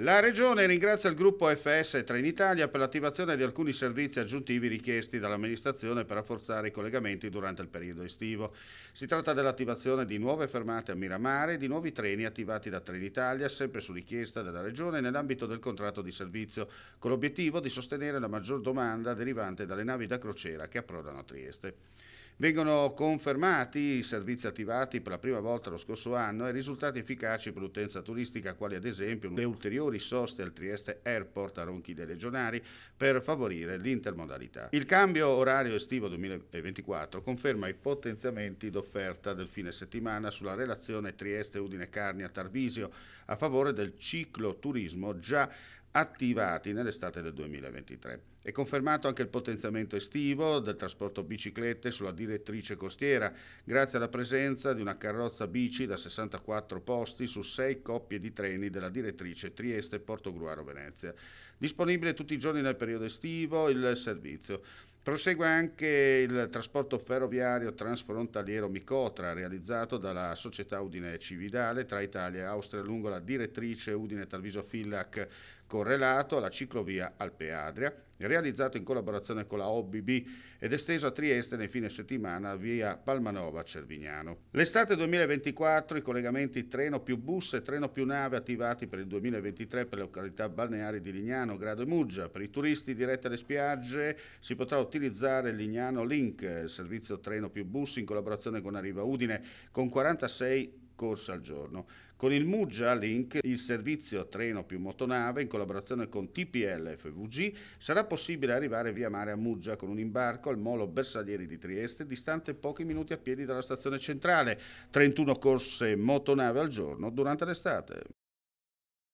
La Regione ringrazia il gruppo FS Trenitalia per l'attivazione di alcuni servizi aggiuntivi richiesti dall'amministrazione per rafforzare i collegamenti durante il periodo estivo. Si tratta dell'attivazione di nuove fermate a Miramare e di nuovi treni attivati da Trenitalia, sempre su richiesta della Regione nell'ambito del contratto di servizio, con l'obiettivo di sostenere la maggior domanda derivante dalle navi da crociera che approdano a Trieste. Vengono confermati i servizi attivati per la prima volta lo scorso anno e risultati efficaci per l'utenza turistica, quali ad esempio le ulteriori soste al Trieste Airport a Ronchi dei Legionari per favorire l'intermodalità. Il cambio orario estivo 2024 conferma i potenziamenti d'offerta del fine settimana sulla relazione Trieste-Udine-Carnia-Tarvisio a favore del cicloturismo già attivati nell'estate del 2023. È confermato anche il potenziamento estivo del trasporto biciclette sulla direttrice costiera, grazie alla presenza di una carrozza bici da 64 posti su 6 coppie di treni della direttrice Trieste-Portogruaro-Venezia. Disponibile tutti i giorni nel periodo estivo il servizio. Prosegue anche il trasporto ferroviario transfrontaliero Micotra, realizzato dalla società Udine Cividale tra Italia e Austria lungo la direttrice Udine Talviso fillac correlato alla ciclovia Alpe Adria, realizzato in collaborazione con la OBB ed esteso a Trieste nel fine settimana via Palmanova Cervignano. L'estate 2024 i collegamenti treno più bus e treno più nave attivati per il 2023 per le località balneari di Lignano, Grado e Muggia. Per i turisti diretti alle spiagge si potrà ottenere utilizzare Lignano Link, servizio treno più bus in collaborazione con Arriva Udine, con 46 corse al giorno. Con il Muggia Link, il servizio treno più motonave, in collaborazione con TPL FVG, sarà possibile arrivare via mare a Muggia con un imbarco al molo Bersaglieri di Trieste, distante pochi minuti a piedi dalla stazione centrale. 31 corse motonave al giorno durante l'estate.